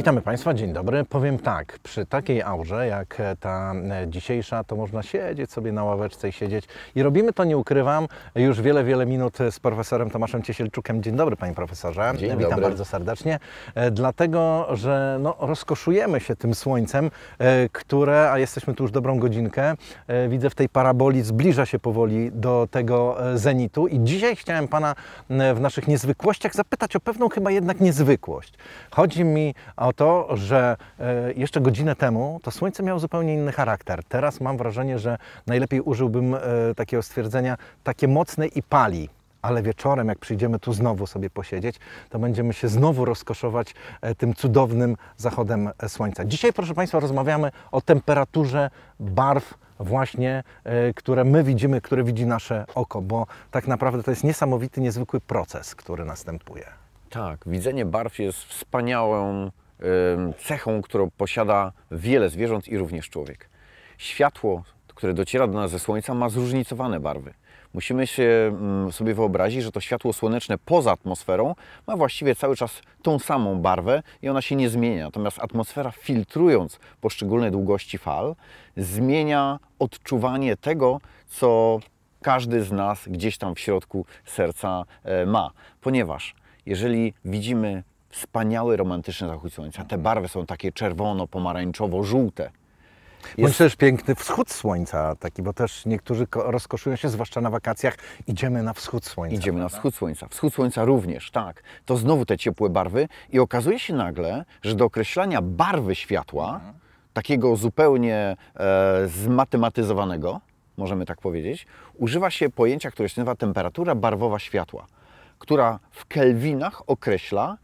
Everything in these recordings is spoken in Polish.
Witamy Państwa, dzień dobry. Powiem tak, przy takiej aurze jak ta dzisiejsza, to można siedzieć sobie na ławeczce i siedzieć. I robimy to, nie ukrywam, już wiele, wiele minut z profesorem Tomaszem Ciesielczukiem. Dzień dobry Panie Profesorze. Dzień Witam dobry. bardzo serdecznie. E, dlatego, że no, rozkoszujemy się tym słońcem, e, które, a jesteśmy tu już dobrą godzinkę, e, widzę w tej paraboli, zbliża się powoli do tego zenitu. I dzisiaj chciałem Pana w naszych niezwykłościach zapytać o pewną chyba jednak niezwykłość. Chodzi mi o to, że e, jeszcze godzinę temu to słońce miało zupełnie inny charakter. Teraz mam wrażenie, że najlepiej użyłbym e, takiego stwierdzenia takie mocne i pali ale wieczorem, jak przyjdziemy tu znowu sobie posiedzieć, to będziemy się znowu rozkoszować e, tym cudownym zachodem słońca. Dzisiaj, proszę Państwa, rozmawiamy o temperaturze barw właśnie, które my widzimy, które widzi nasze oko, bo tak naprawdę to jest niesamowity, niezwykły proces, który następuje. Tak, widzenie barw jest wspaniałą cechą, którą posiada wiele zwierząt i również człowiek. Światło, które dociera do nas ze Słońca, ma zróżnicowane barwy. Musimy się mm, sobie wyobrazić, że to światło słoneczne poza atmosferą ma właściwie cały czas tą samą barwę i ona się nie zmienia. Natomiast atmosfera, filtrując poszczególne długości fal, zmienia odczuwanie tego, co każdy z nas gdzieś tam w środku serca e, ma. Ponieważ jeżeli widzimy wspaniały, romantyczny zachód słońca. Te barwy są takie czerwono, pomarańczowo, żółte. Jest też piękny wschód słońca taki, bo też niektórzy rozkoszują się, zwłaszcza na wakacjach, idziemy na wschód słońca. Idziemy prawda? na wschód słońca. Wschód słońca również, tak. To znowu te ciepłe barwy i okazuje się nagle, że do określania barwy światła, takiego zupełnie e, zmatematyzowanego, możemy tak powiedzieć, używa się pojęcia, które się nazywa temperatura barwowa światła, która w kelwinach określa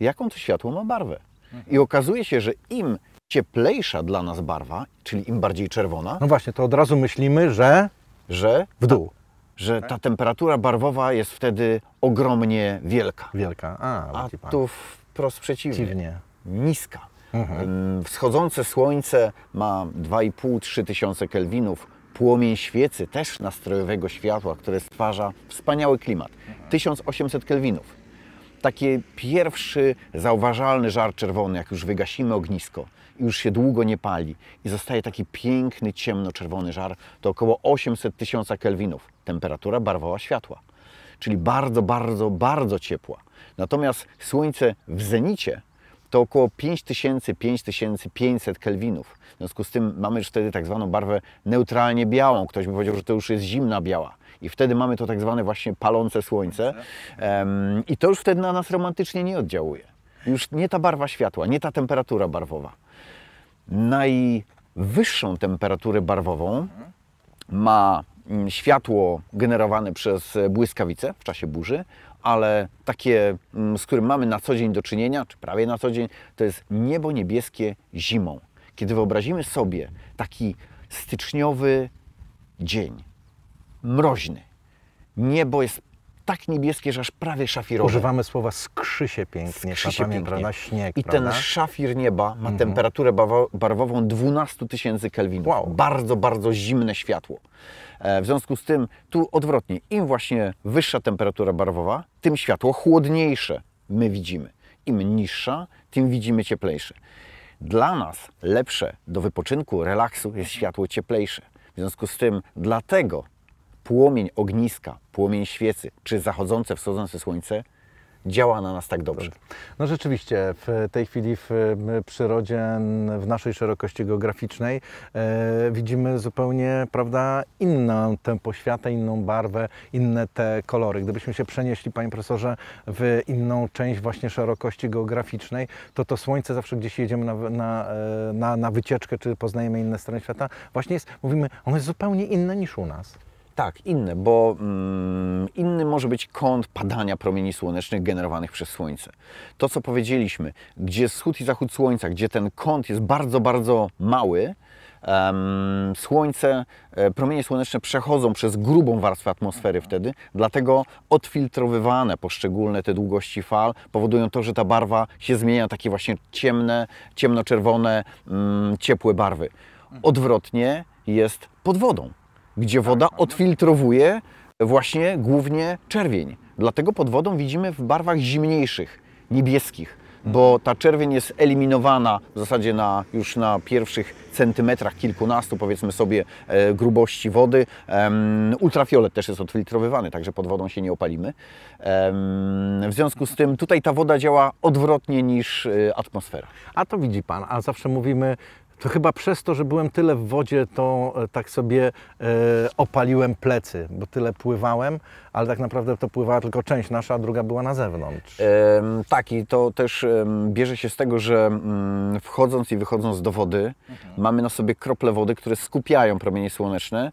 jaką to światło ma barwę. Mhm. I okazuje się, że im cieplejsza dla nas barwa, czyli im bardziej czerwona. No właśnie, to od razu myślimy, że. że w dół. Ta, że ta tak. temperatura barwowa jest wtedy ogromnie wielka. Wielka, a, a tu wprost przeciwnie. Dziwnie. Niska. Mhm. Mm, wschodzące słońce ma 2,5-3 tysiące kelwinów. Płomień świecy też nastrojowego światła, które stwarza wspaniały klimat. 1800 mhm. kelwinów taki pierwszy zauważalny żar czerwony, jak już wygasimy ognisko i już się długo nie pali i zostaje taki piękny, ciemno-czerwony żar, to około 800 tysiąca kelwinów temperatura barwowa światła, czyli bardzo, bardzo, bardzo ciepła. Natomiast słońce w zenicie to około 5000-5500 kelwinów. W związku z tym mamy już wtedy tak zwaną barwę neutralnie białą. Ktoś by powiedział, że to już jest zimna biała. I wtedy mamy to tak zwane właśnie palące słońce. Um, I to już wtedy na nas romantycznie nie oddziałuje. Już nie ta barwa światła, nie ta temperatura barwowa. Najwyższą temperaturę barwową ma mm, światło generowane przez błyskawice w czasie burzy ale takie, mm, z którym mamy na co dzień do czynienia, czy prawie na co dzień, to jest niebo niebieskie zimą. Kiedy wyobrazimy sobie taki styczniowy dzień, mroźny, niebo jest tak niebieskie, że aż prawie szafirowe. Używamy słowa skrzy się pięknie, skrzy się pięknie. Prawda? śnieg. I prawda? ten szafir nieba ma mhm. temperaturę barwową 12 tysięcy kelwinów. Wow. Bardzo, bardzo zimne światło. E, w związku z tym tu odwrotnie, im właśnie wyższa temperatura barwowa, tym światło chłodniejsze my widzimy. Im niższa, tym widzimy cieplejsze. Dla nas lepsze do wypoczynku, relaksu jest światło cieplejsze. W związku z tym dlatego płomień ogniska, płomień świecy czy zachodzące, wschodzące słońce działa na nas tak dobrze. Tak. No rzeczywiście, w tej chwili w przyrodzie, w naszej szerokości geograficznej e, widzimy zupełnie prawda, inne tempo świata, inną barwę, inne te kolory. Gdybyśmy się przenieśli, panie profesorze, w inną część właśnie szerokości geograficznej, to to słońce zawsze gdzieś jedziemy na, na, e, na, na wycieczkę, czy poznajemy inne strony świata, właśnie jest, mówimy, ono jest zupełnie inne niż u nas. Tak, inne, bo mm, inny może być kąt padania promieni słonecznych generowanych przez Słońce. To, co powiedzieliśmy, gdzie wschód i zachód Słońca, gdzie ten kąt jest bardzo, bardzo mały, um, Słońce, e, promienie słoneczne przechodzą przez grubą warstwę atmosfery wtedy, dlatego odfiltrowywane poszczególne te długości fal powodują to, że ta barwa się zmienia, takie właśnie ciemne, ciemnoczerwone, um, ciepłe barwy. Odwrotnie jest pod wodą gdzie tak, woda tak, no. odfiltrowuje właśnie głównie czerwień. Dlatego pod wodą widzimy w barwach zimniejszych, niebieskich, bo mhm. ta czerwień jest eliminowana w zasadzie na, już na pierwszych centymetrach, kilkunastu powiedzmy sobie e, grubości wody. ultrafiolet też jest odfiltrowywany, także pod wodą się nie opalimy. w związku z tym tutaj ta woda działa odwrotnie niż e, atmosfera. A to widzi Pan, a zawsze mówimy, to chyba przez to, że byłem tyle w wodzie, to e, tak sobie e, opaliłem plecy, bo tyle pływałem, ale tak naprawdę to pływała tylko część nasza, a druga była na zewnątrz. E, tak, i to też e, bierze się z tego, że mm, wchodząc i wychodząc do wody, mhm. mamy na sobie krople wody, które skupiają promienie słoneczne.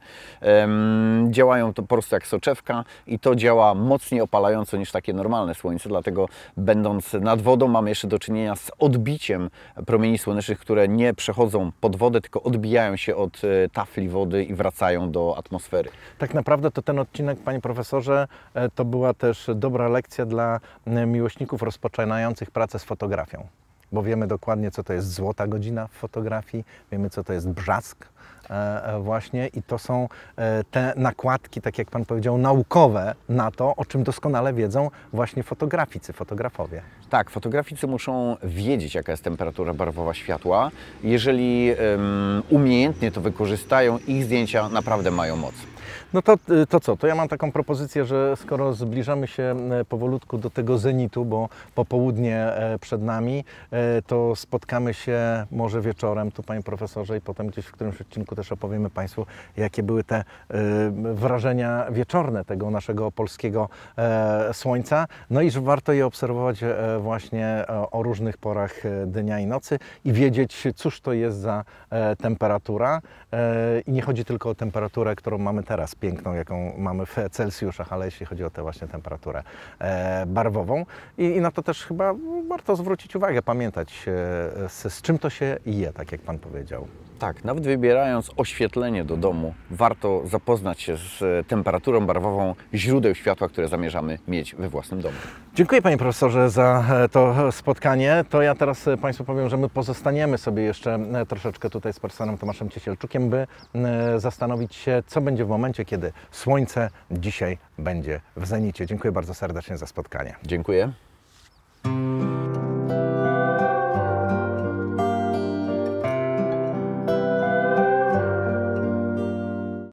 działają to po prostu jak soczewka i to działa mocniej opalająco niż takie normalne słońce, dlatego będąc nad wodą mamy jeszcze do czynienia z odbiciem promieni słonecznych, które nie przechodzą wchodzą pod wodę, tylko odbijają się od e, tafli wody i wracają do atmosfery. Tak naprawdę to ten odcinek, panie profesorze, e, to była też dobra lekcja dla miłośników rozpoczynających pracę z fotografią bo wiemy dokładnie, co to jest złota godzina w fotografii, wiemy, co to jest brzask e, e, właśnie i to są e, te nakładki, tak jak Pan powiedział, naukowe na to, o czym doskonale wiedzą właśnie fotograficy, fotografowie. Tak, fotograficy muszą wiedzieć, jaka jest temperatura barwowa światła. Jeżeli um, umiejętnie to wykorzystają, ich zdjęcia naprawdę mają moc. No to, y, to co, to ja mam taką propozycję, że skoro zbliżamy się y, powolutku do tego zenitu, bo popołudnie e, przed nami, e, to spotkamy się może wieczorem tu, panie profesorze, i potem gdzieś w którymś odcinku też opowiemy Państwu, jakie były te y, wrażenia wieczorne tego naszego polskiego e, słońca. No i że warto je obserwować właśnie o różnych porach dnia i nocy i wiedzieć, cóż to jest za temperatura. I nie chodzi tylko o temperaturę, którą mamy teraz, teraz piękną, jaką mamy w Celsjuszach, ale jeśli chodzi o tę właśnie temperaturę e, barwową. I, I, na to też chyba warto zwrócić uwagę, pamiętać e, z, z czym to się je, tak jak Pan powiedział. Tak, nawet wybierając oświetlenie do domu, warto zapoznać się z e, temperaturą barwową źródeł światła, które zamierzamy mieć we własnym domu. Dziękuję Panie Profesorze za e, to spotkanie. To ja teraz e, Państwu powiem, że my pozostaniemy sobie jeszcze troszeczkę tutaj z profesorem Tomaszem Ciesielczukiem, by zastanowić się, co będzie w momencie, kiedy słońce dzisiaj będzie w zenicie. Dziękuję bardzo serdecznie za spotkanie. Dziękuję.